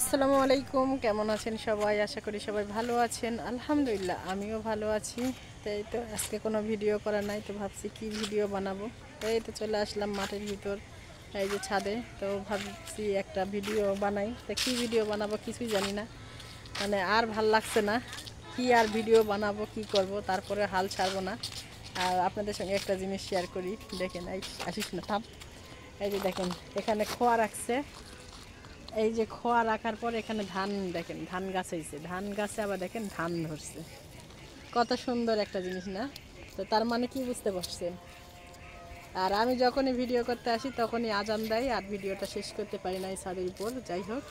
আসসালামু আলাইকুম কেমন আছেন সবাই আশা করি সবাই ভালো আছেন আলহামদুলিল্লাহ আমিও ভালো আছি তাই তো আজকে কোনো ভিডিও করা নাই তো ভাবছি কি ভিডিও বানাবো তাই তো চলে আসলাম মাঠের ভিতর এই যে ছাদে তো ভাবছি একটা ভিডিও বানাই তা কী ভিডিও বানাবো কিছুই জানি না মানে আর ভাল লাগছে না কি আর ভিডিও বানাবো কি করব তারপরে হাল ছাড়বো না আর আপনাদের সঙ্গে একটা জিনিস শেয়ার করি দেখেন এই আসিস না থাম এই যে দেখেন এখানে খোয়া রাখছে এই যে খোয়া রাখার পর এখানে ধান দেখেন ধান গাছ হয়েছে ধান গাছে আবার দেখেন ধান ধরছে কত সুন্দর একটা জিনিস না তো তার মানে কি বুঝতে পারছেন আর আমি যখনই ভিডিও করতে আসি তখনই আজান দেয় আর ভিডিওটা শেষ করতে পারি না এই সাদের উপর যাই হোক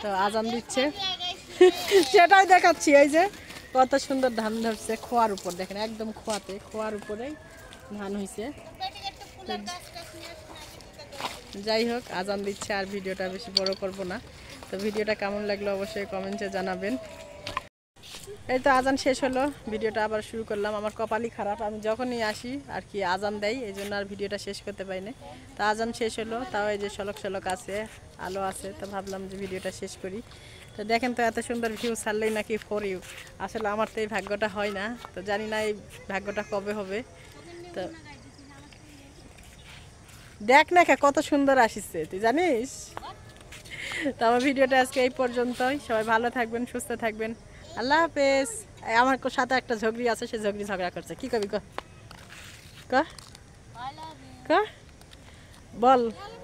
তো আজান দিচ্ছে সেটাই দেখাচ্ছি এই যে কত সুন্দর ধান ধরছে খোয়ার উপর দেখেন একদম খোয়াতে খোয়ার উপরেই ধান হয়েছে যাই হোক আজান দিচ্ছে আর ভিডিওটা বেশি বড় করব না তো ভিডিওটা কেমন লাগলো অবশ্যই কমেন্টে জানাবেন এই তো আজান শেষ হলো ভিডিওটা আবার শুরু করলাম আমার কপালই খারাপ আমি যখনই আসি আর কি আজান দেয় এই জন্য আর ভিডিওটা শেষ করতে পারি না তো আজান শেষ হলো তাও এই যে সলক সলক আছে আলো আছে তো ভাবলাম যে ভিডিওটা শেষ করি তো দেখেন তো এত সুন্দর ভিউ ছাড়লেই নাকি ফোর ইউ আসলে আমার তো এই ভাগ্যটা হয় না তো জানি না এই ভাগ্যটা কবে হবে তো দেখ না কত সুন্দর আসিছে তুই জানিস তো আমার ভিডিওটা আজকে এই পর্যন্তই সবাই ভালো থাকবেন সুস্থ থাকবেন আল্লাহ হাফেজ আমার সাথে একটা ঝগড়ি আছে সে ঝগড়ি ঝগড়া করছে কি কবি ক বল